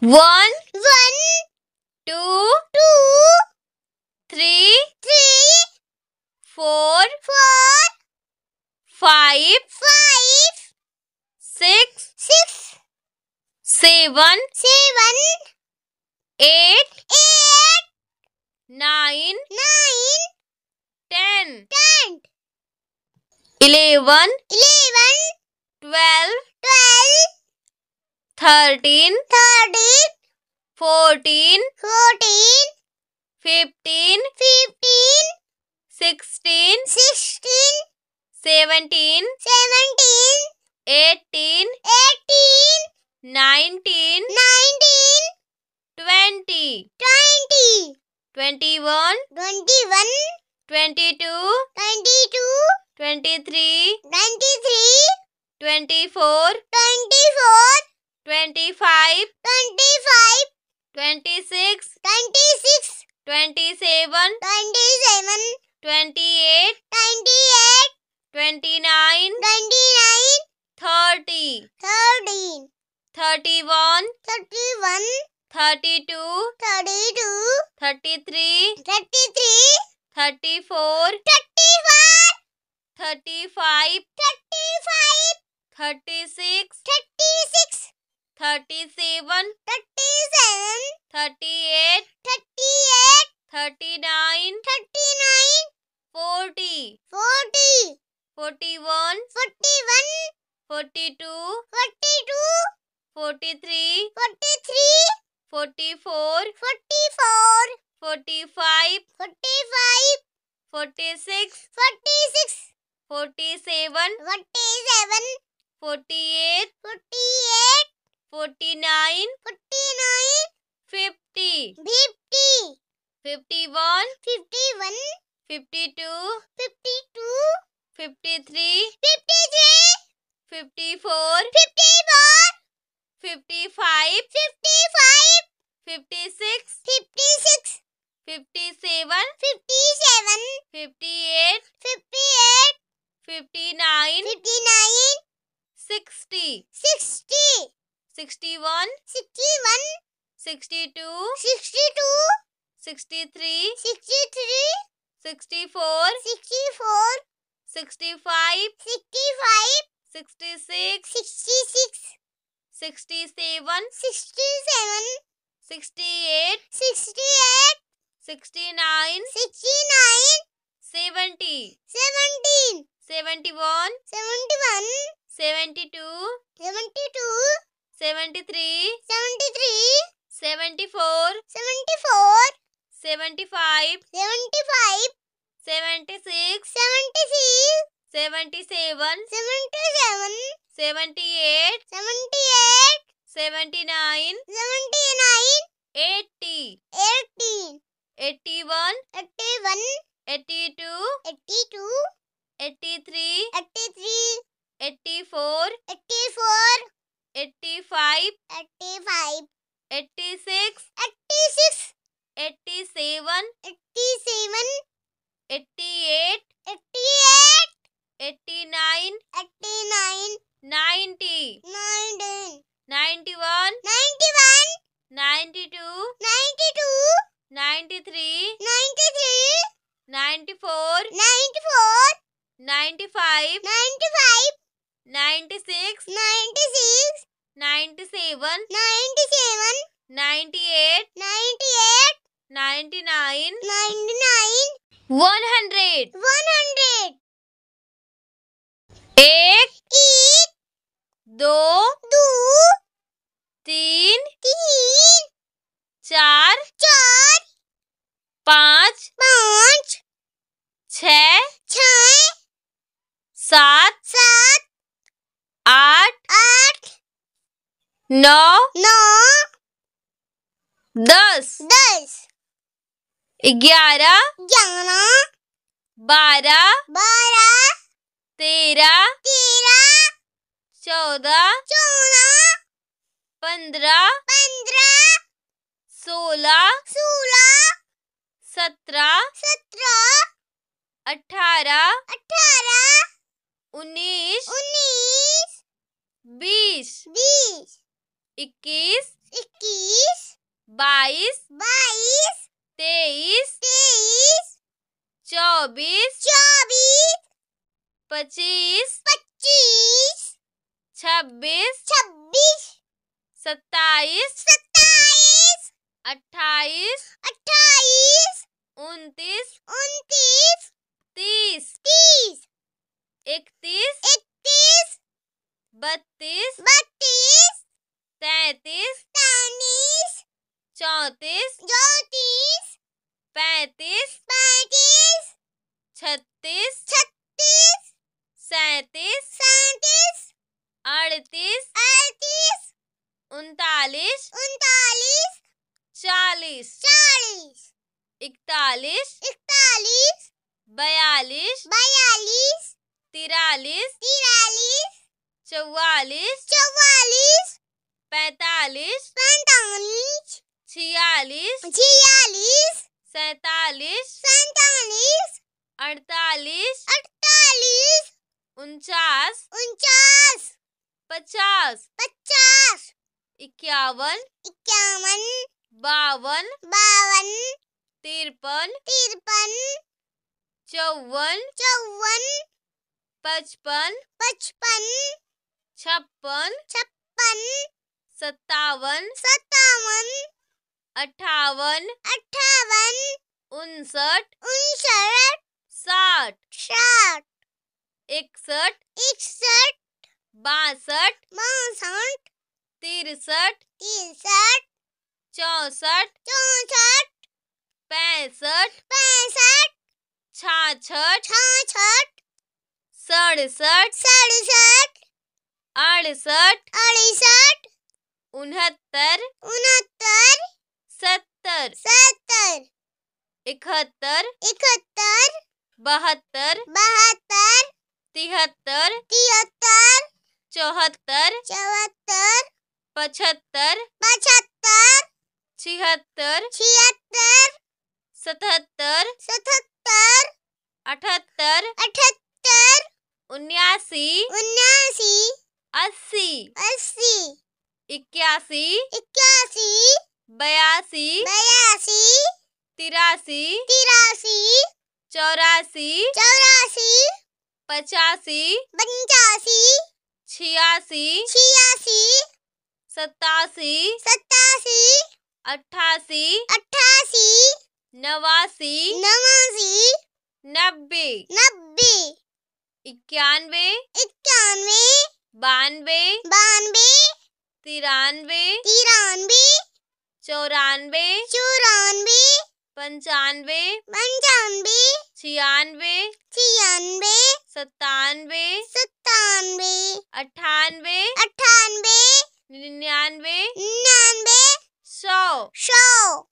One. One. Two. Two. Three. Three. Four. Four. Five. Five. Six. Six. Seven. Seven. Eight. Eight. Nine. Nine. Ten. Ten. Eleven. Eleven. Twelve. Twelve thirteen, thirteen, fourteen, fourteen, fifteen, fifteen, sixteen, sixteen, seventeen, seventeen, eighteen, eighteen, nineteen, nineteen, twenty, twenty, twenty-one, twenty-one, twenty-two, twenty-two, twenty-three, twenty-three, twenty-four, twenty-four. Twenty five twenty five twenty six twenty six twenty seven twenty seven twenty eight twenty eight twenty nine twenty nine thirty thirteen thirty one thirty one thirty two thirty two thirty three thirty three thirty four thirty four thirty five thirty five thirty thirty seven thirty seven thirty eight thirty eight thirty nine thirty nine forty forty forty one forty one forty two forty two forty three forty three forty four forty four forty five forty five forty six forty six forty seven forty seven forty eight forty eight forty nine forty nine fifty fifty fifty one fifty one fifty two fifty two fifty three fifty three fifty four fifty four fifty five sixty two sixty two sixty three sixty three sixty four sixty four sixty five sixty five sixty six sixty six sixty seven sixty seven sixty eight sixty eight sixty nine sixty nine seventy seventeen seventy one seventy one seventy two seventy two seventy three seventy three seventy four seventy four seventy five seventy five seventy six seventy six seventy seven seventy seven seventy eight seventy eight seventy nine seventy nine eighty eighty eighty one eighty one eighty two eighty two eighty three eighty three eighty four eighty four eighty five eighty five eighty six eighty six eighty seven eighty seven eighty eight eighty eight eighty nine eighty nine ninety nineteen ninety one ninety one ninety two ninety two ninety three ninety three ninety four ninety four ninety five ninety five ninety six ninety six ninety seven ninety seven ninety eight ninety eight ninety nine ninety nine one hundred one hundred एक दो दो तीन तीन चार चार पाँच पाँच छ छ सात नौ नौ दस दस ग्यारह ग्यारह बारह बारह तेरह तेरह चौदह चौदह पंद्रह पंद्रह सोलह सोलह सत्रह सत्रह अठारह अठारह उन्नीस उन्नीस बीस बीस इक्कीस इक्कीस बाईस बाईस तेईस तेईस चौबीस चौबीस पच्चीस पच्चीस छब्बीस छब्बीस सत्ताईस सत्ताईस अट्ठाईस अट्ठाईस उनतीस उनतीस तीस तीस इकतीस इकतीस बत्तीस बत्तीस तैतीस तैतीस चौतीस चौतीस पैतीस पैतीस छत्तीस छत्तीस सैतीस सैतीस अड़तीस अड़तीस उनतालीस उनतालीस चालीस चालीस इकतालीस इकतालीस बयालीस बयालीस तिरालीस तिरालीस चौवालीस चौवालीस पैतालीस पैतालीस छियालीस छियालीस सैतालीस सैतालीस अड़तालीस अड़तालीस उनचास उनचास पचास पचास इक्यावन इक्यावन बावन बावन तिरपन तिरपन चौवन चौवन पचपन पचपन छप्पन छप्पन सत्तावन सत्तावन अठावन अठावन उनसठ उनसठ साठ साठ इकसठ इकसठ बासठ बासठ तिरसठ तिरसठ चौसठ चौसठ पैंसठ पैंसठ छाछठ छाछठ सड़सठ सड़सठ अड़सठ अड़सठ उनहत्तर उनहत्तर सत्तर सत्तर इकहत्तर इकहत्तर बहत्तर बहत्तर तिहत्तर तिहत्तर चौहत्तर चौहत्तर पचहत्तर पचहत्तर छिहत्तर छिहत्तर सतहत्तर सतहत्तर अठहत्तर अठहत्तर उन्यासी उन्यासी अस्सी अस्सी इक्यासी इक्यासी बयासी बयासी तिरासी तिरासी चौरासी चौरासी पचासी पचासी छियासी छियासी सतासी सतासी अट्ठासी अट्ठासी नवासी नवासी नब्बे नब्बे इक्यानवे इक्यानवे बानवे बानवे तिरानवे तिरानवे चौरानवे चौरानवे पंचानवे पंचानवे छियानवे छियानवे सत्तानवे सत्तानवे अठानवे अठानवे निन्यानवे निन्यानवे सौ सौ